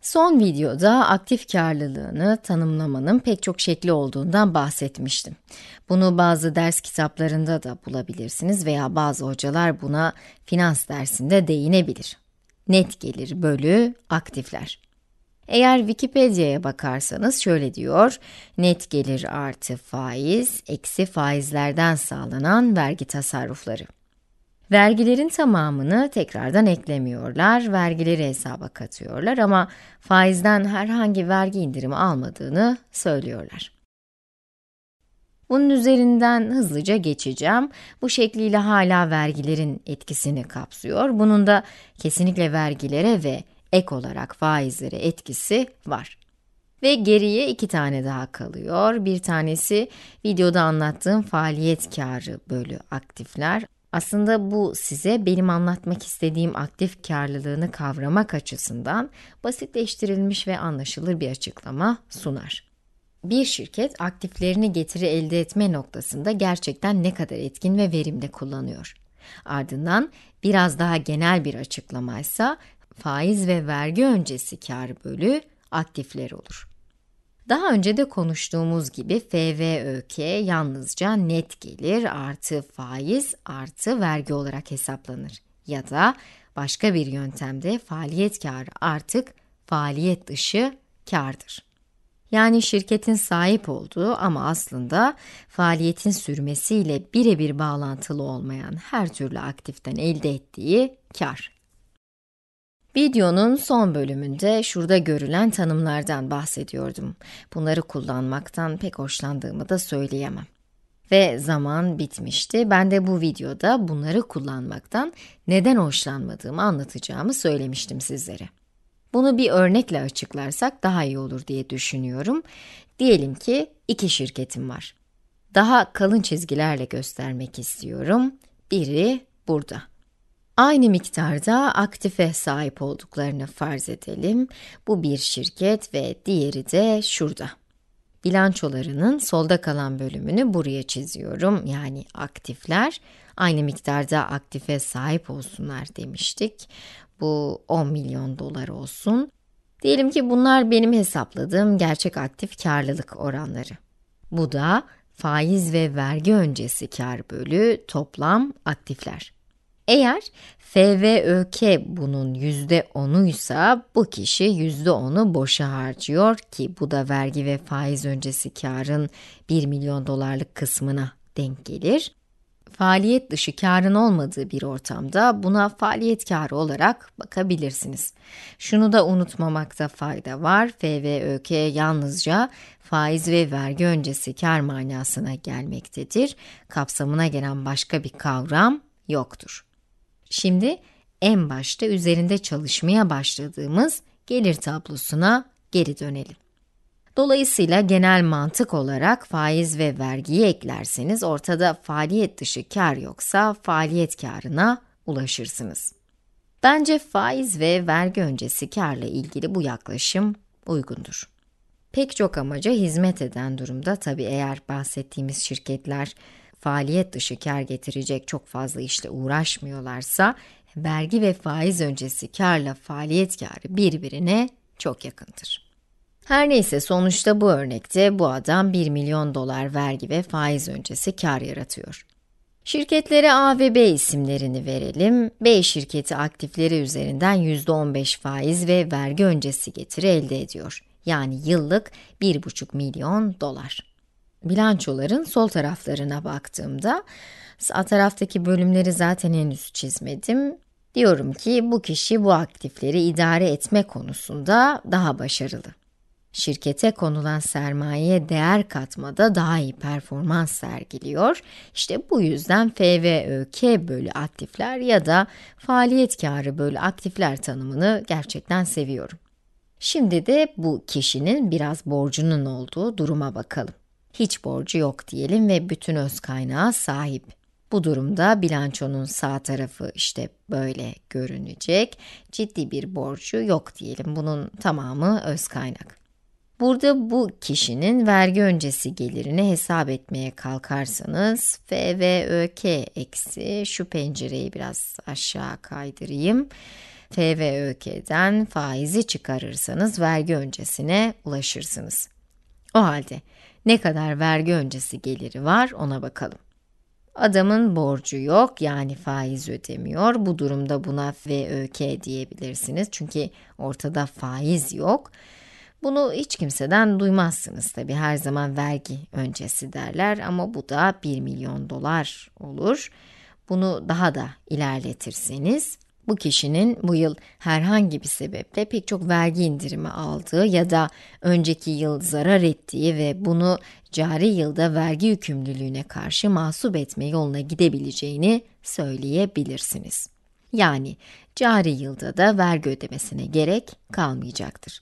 Son videoda aktif karlılığını tanımlamanın pek çok şekli olduğundan bahsetmiştim. Bunu bazı ders kitaplarında da bulabilirsiniz veya bazı hocalar buna finans dersinde değinebilir. Net gelir bölü aktifler. Eğer Wikipedia'ya bakarsanız şöyle diyor, net gelir artı faiz, eksi faizlerden sağlanan vergi tasarrufları. Vergilerin tamamını tekrardan eklemiyorlar, vergileri hesaba katıyorlar ama faizden herhangi vergi indirimi almadığını söylüyorlar. Bunun üzerinden hızlıca geçeceğim. Bu şekliyle hala vergilerin etkisini kapsıyor. Bunun da kesinlikle vergilere ve ek olarak faizlere etkisi var. Ve geriye iki tane daha kalıyor. Bir tanesi videoda anlattığım faaliyet karı bölü aktifler. Aslında bu size benim anlatmak istediğim aktif karlılığını kavramak açısından basitleştirilmiş ve anlaşılır bir açıklama sunar. Bir şirket aktiflerini getiri elde etme noktasında gerçekten ne kadar etkin ve verimli kullanıyor. Ardından biraz daha genel bir açıklamaysa faiz ve vergi öncesi kar bölü aktifler olur. Daha önce de konuştuğumuz gibi FVÖK yalnızca net gelir artı faiz artı vergi olarak hesaplanır. Ya da başka bir yöntemde faaliyet karı artık faaliyet dışı kardır. Yani şirketin sahip olduğu ama aslında faaliyetin sürmesiyle birebir bağlantılı olmayan her türlü aktiften elde ettiği kar. Videonun son bölümünde şurada görülen tanımlardan bahsediyordum. Bunları kullanmaktan pek hoşlandığımı da söyleyemem. Ve zaman bitmişti. Ben de bu videoda bunları kullanmaktan neden hoşlanmadığımı anlatacağımı söylemiştim sizlere. Bunu bir örnekle açıklarsak daha iyi olur diye düşünüyorum. Diyelim ki iki şirketim var. Daha kalın çizgilerle göstermek istiyorum. Biri burada aynı miktarda aktife sahip olduklarını farz edelim. Bu bir şirket ve diğeri de şurada. Bilançolarının solda kalan bölümünü buraya çiziyorum. Yani aktifler aynı miktarda aktife sahip olsunlar demiştik. Bu 10 milyon dolar olsun. Diyelim ki bunlar benim hesapladığım gerçek aktif karlılık oranları. Bu da faiz ve vergi öncesi kar bölü toplam aktifler. Eğer FVÖK bunun %10'uysa bu kişi %10'u boşa harcıyor ki bu da vergi ve faiz öncesi karın 1 milyon dolarlık kısmına denk gelir. Faaliyet dışı karın olmadığı bir ortamda buna faaliyet karı olarak bakabilirsiniz. Şunu da unutmamakta fayda var. FVÖK yalnızca faiz ve vergi öncesi kar manasına gelmektedir. Kapsamına gelen başka bir kavram yoktur. Şimdi en başta üzerinde çalışmaya başladığımız gelir tablosuna geri dönelim. Dolayısıyla genel mantık olarak faiz ve vergiyi eklerseniz ortada faaliyet dışı kar yoksa faaliyet karına ulaşırsınız. Bence faiz ve vergi öncesi karla ilgili bu yaklaşım uygundur. Pek çok amaca hizmet eden durumda tabi eğer bahsettiğimiz şirketler faaliyet dışı kar getirecek çok fazla işle uğraşmıyorlarsa vergi ve faiz öncesi karla faaliyet karı birbirine çok yakındır. Her neyse sonuçta bu örnekte bu adam 1 milyon dolar vergi ve faiz öncesi kar yaratıyor. Şirketlere A ve B isimlerini verelim. B şirketi aktifleri üzerinden %15 faiz ve vergi öncesi getiri elde ediyor. Yani yıllık 1,5 milyon dolar bilançoların sol taraflarına baktığımda sağ taraftaki bölümleri zaten henüz çizmedim. Diyorum ki bu kişi bu aktifleri idare etme konusunda daha başarılı. Şirkete konulan sermayeye değer katmada daha iyi performans sergiliyor. İşte bu yüzden FVÖK bölü aktifler ya da faaliyet karı bölü aktifler tanımını gerçekten seviyorum. Şimdi de bu kişinin biraz borcunun olduğu duruma bakalım hiç borcu yok diyelim ve bütün öz kaynağa sahip. Bu durumda bilançonun sağ tarafı işte böyle görünecek. Ciddi bir borcu yok diyelim. Bunun tamamı öz kaynak. Burada bu kişinin vergi öncesi gelirini hesap etmeye kalkarsanız FVÖK eksi şu pencereyi biraz aşağı kaydırayım. FVÖK'den faizi çıkarırsanız vergi öncesine ulaşırsınız. O halde ne kadar vergi öncesi geliri var ona bakalım. Adamın borcu yok yani faiz ödemiyor. Bu durumda buna VÖK diyebilirsiniz. Çünkü ortada faiz yok. Bunu hiç kimseden duymazsınız tabi her zaman vergi öncesi derler ama bu da 1 milyon dolar olur. Bunu daha da ilerletirseniz bu kişinin bu yıl herhangi bir sebeple pek çok vergi indirimi aldığı ya da önceki yıl zarar ettiği ve bunu cari yılda vergi yükümlülüğüne karşı mahsup etme yoluna gidebileceğini söyleyebilirsiniz. Yani cari yılda da vergi ödemesine gerek kalmayacaktır.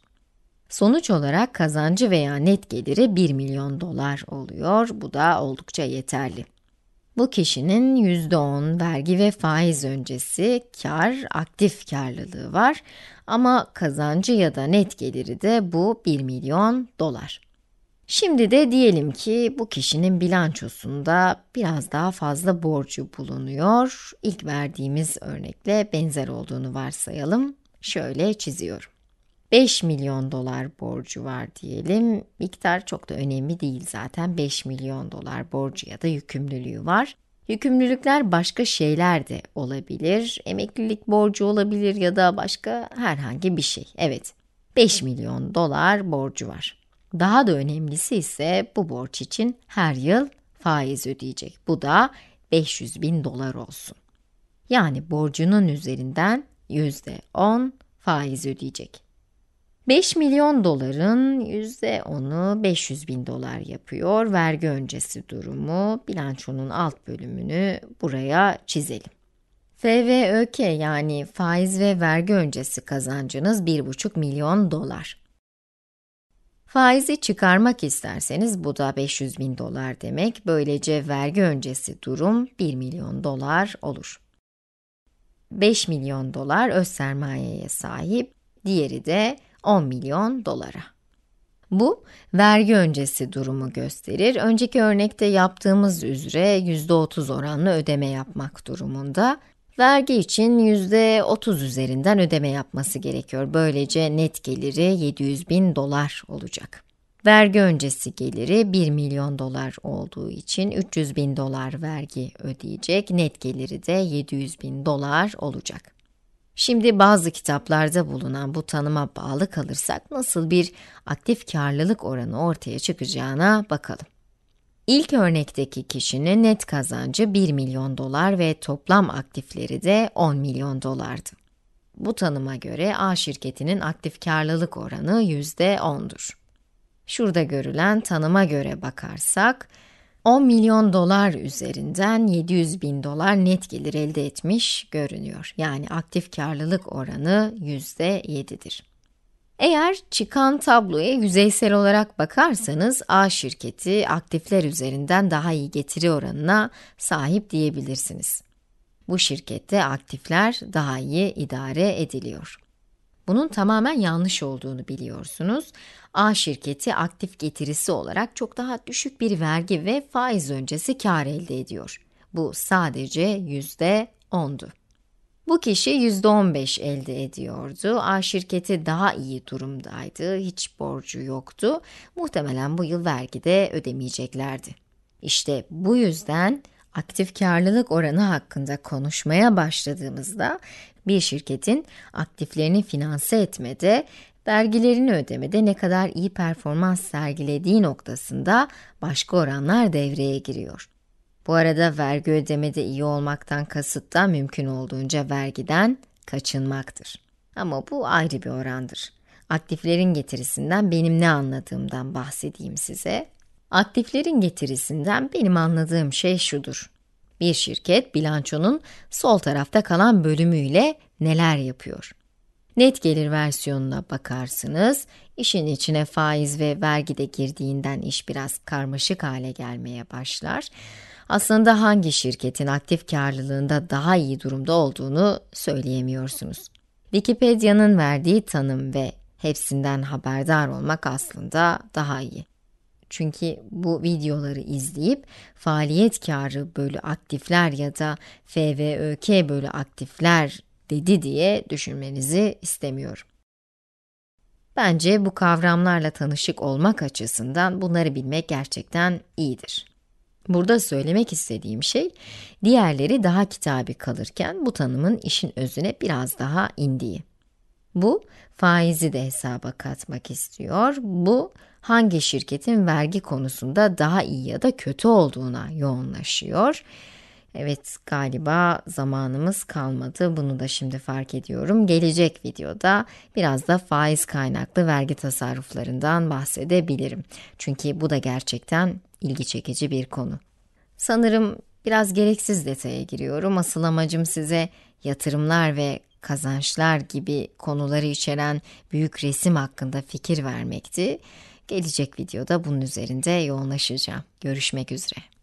Sonuç olarak kazancı veya net geliri 1 milyon dolar oluyor. Bu da oldukça yeterli. Bu kişinin %10 vergi ve faiz öncesi kar, aktif karlılığı var ama kazancı ya da net geliri de bu 1 milyon dolar. Şimdi de diyelim ki bu kişinin bilançosunda biraz daha fazla borcu bulunuyor. İlk verdiğimiz örnekle benzer olduğunu varsayalım. Şöyle çiziyorum. 5 milyon dolar borcu var diyelim. Miktar çok da önemli değil zaten 5 milyon dolar borcu ya da yükümlülüğü var. Yükümlülükler başka şeyler de olabilir. Emeklilik borcu olabilir ya da başka herhangi bir şey. Evet 5 milyon dolar borcu var. Daha da önemlisi ise bu borç için her yıl faiz ödeyecek. Bu da 500 bin dolar olsun. Yani borcunun üzerinden %10 faiz ödeyecek. 5 milyon doların %10'u 500 bin dolar yapıyor. Vergi öncesi durumu bilançonun alt bölümünü buraya çizelim. FVÖK yani faiz ve vergi öncesi kazancınız 1,5 milyon dolar. Faizi çıkarmak isterseniz bu da 500 bin dolar demek. Böylece vergi öncesi durum 1 milyon dolar olur. 5 milyon dolar öz sermayeye sahip, diğeri de 10 milyon dolara. Bu vergi öncesi durumu gösterir. Önceki örnekte yaptığımız üzere %30 oranlı ödeme yapmak durumunda. Vergi için %30 üzerinden ödeme yapması gerekiyor. Böylece net geliri 700 bin dolar olacak. Vergi öncesi geliri 1 milyon dolar olduğu için 300 bin dolar vergi ödeyecek. Net geliri de 700 bin dolar olacak. Şimdi bazı kitaplarda bulunan bu tanıma bağlı kalırsak nasıl bir aktif karlılık oranı ortaya çıkacağına bakalım. İlk örnekteki kişinin net kazancı 1 milyon dolar ve toplam aktifleri de 10 milyon dolardı. Bu tanıma göre A şirketinin aktif karlılık oranı %10'dur. Şurada görülen tanıma göre bakarsak, 10 milyon dolar üzerinden 700 bin dolar net gelir elde etmiş görünüyor. Yani aktif karlılık oranı %7'dir. Eğer çıkan tabloya yüzeysel olarak bakarsanız A şirketi aktifler üzerinden daha iyi getiri oranına sahip diyebilirsiniz. Bu şirkette aktifler daha iyi idare ediliyor. Bunun tamamen yanlış olduğunu biliyorsunuz. A şirketi aktif getirisi olarak çok daha düşük bir vergi ve faiz öncesi kar elde ediyor. Bu sadece %10'du. Bu kişi %15 elde ediyordu. A şirketi daha iyi durumdaydı, hiç borcu yoktu. Muhtemelen bu yıl vergi de ödemeyeceklerdi. İşte bu yüzden aktif karlılık oranı hakkında konuşmaya başladığımızda bir şirketin aktiflerini finanse etmede, vergilerini ödemede ne kadar iyi performans sergilediği noktasında başka oranlar devreye giriyor. Bu arada vergi ödemede iyi olmaktan kasıt da mümkün olduğunca vergiden kaçınmaktır. Ama bu ayrı bir orandır. Aktiflerin getirisinden benim ne anladığımdan bahsedeyim size. Aktiflerin getirisinden benim anladığım şey şudur. Bir şirket bilançonun sol tarafta kalan bölümüyle neler yapıyor? Net gelir versiyonuna bakarsınız, işin içine faiz ve vergi de girdiğinden iş biraz karmaşık hale gelmeye başlar. Aslında hangi şirketin aktif karlılığında daha iyi durumda olduğunu söyleyemiyorsunuz. Wikipedia'nın verdiği tanım ve hepsinden haberdar olmak aslında daha iyi. Çünkü bu videoları izleyip faaliyet karı bölü aktifler ya da FVÖK bölü aktifler dedi diye düşünmenizi istemiyorum. Bence bu kavramlarla tanışık olmak açısından bunları bilmek gerçekten iyidir. Burada söylemek istediğim şey, diğerleri daha kitabi kalırken bu tanımın işin özüne biraz daha indiği. Bu faizi de hesaba katmak istiyor. Bu hangi şirketin vergi konusunda daha iyi ya da kötü olduğuna yoğunlaşıyor. Evet galiba zamanımız kalmadı. Bunu da şimdi fark ediyorum. Gelecek videoda biraz da faiz kaynaklı vergi tasarruflarından bahsedebilirim. Çünkü bu da gerçekten ilgi çekici bir konu. Sanırım biraz gereksiz detaya giriyorum. Asıl amacım size yatırımlar ve kazançlar gibi konuları içeren büyük resim hakkında fikir vermekti. Gelecek videoda bunun üzerinde yoğunlaşacağım. Görüşmek üzere.